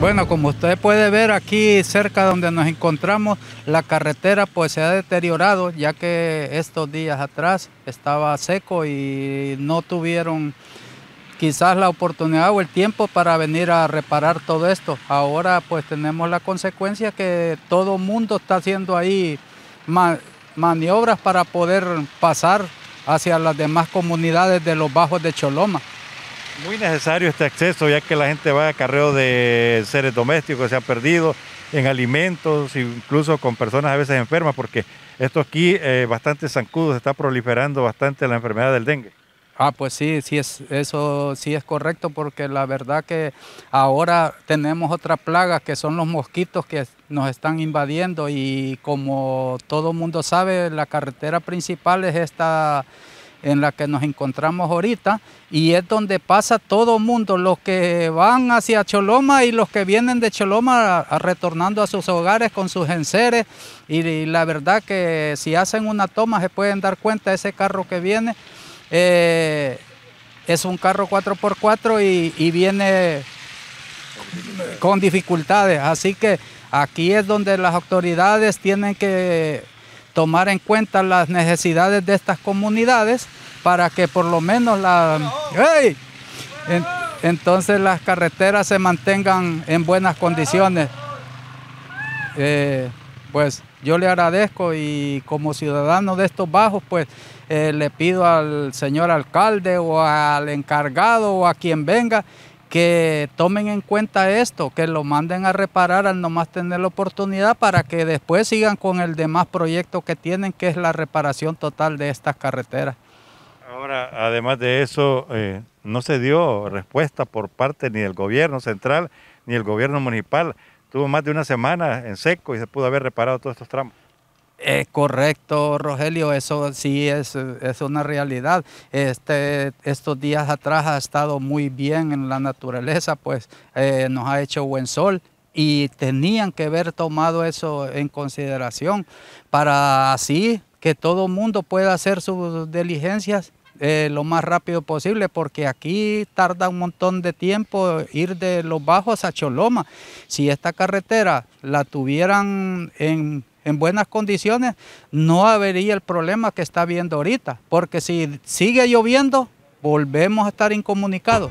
Bueno, como usted puede ver aquí cerca donde nos encontramos, la carretera pues se ha deteriorado ya que estos días atrás estaba seco y no tuvieron quizás la oportunidad o el tiempo para venir a reparar todo esto. Ahora pues tenemos la consecuencia que todo mundo está haciendo ahí maniobras para poder pasar hacia las demás comunidades de los bajos de Choloma. Muy necesario este acceso, ya que la gente va a carreo de seres domésticos, se han perdido en alimentos, incluso con personas a veces enfermas, porque esto aquí, eh, bastante zancudo, se está proliferando bastante la enfermedad del dengue. Ah, pues sí, sí es, eso sí es correcto, porque la verdad que ahora tenemos otra plaga que son los mosquitos que nos están invadiendo y como todo mundo sabe, la carretera principal es esta en la que nos encontramos ahorita y es donde pasa todo mundo, los que van hacia Choloma y los que vienen de Choloma retornando a sus hogares con sus enseres y, la verdad que si hacen una toma se pueden dar cuenta ese carro que viene eh, es un carro 4x4 y viene con dificultades, así que aquí es donde las autoridades tienen que tomar en cuenta las necesidades de estas comunidades para que por lo menos la... entonces las carreteras se mantengan en buenas condiciones. Eh, pues yo le agradezco y como ciudadano de estos bajos, pues eh, le pido al señor alcalde o al encargado o a quien venga que tomen en cuenta esto, que lo manden a reparar al no más tener la oportunidad para que después sigan con el demás proyecto que tienen, que es la reparación total de estas carreteras. Ahora, además de eso, eh, no se dio respuesta por parte ni del gobierno central ni el gobierno municipal. Tuvo más de una semana en seco y se pudo haber reparado todos estos tramos. Es correcto, Rogelio, eso sí es, es, una realidad. Este, estos días atrás ha estado muy bien en la naturaleza, pues eh, nos ha hecho buen sol y tenían que haber tomado eso en consideración para así que todo mundo pueda hacer sus diligencias eh, lo más rápido posible, porque aquí tarda un montón de tiempo ir de Los Bajos a Choloma. Si esta carretera la tuvieran en en buenas condiciones, no habría el problema que está habiendo ahorita, porque si sigue lloviendo, volvemos a estar incomunicados.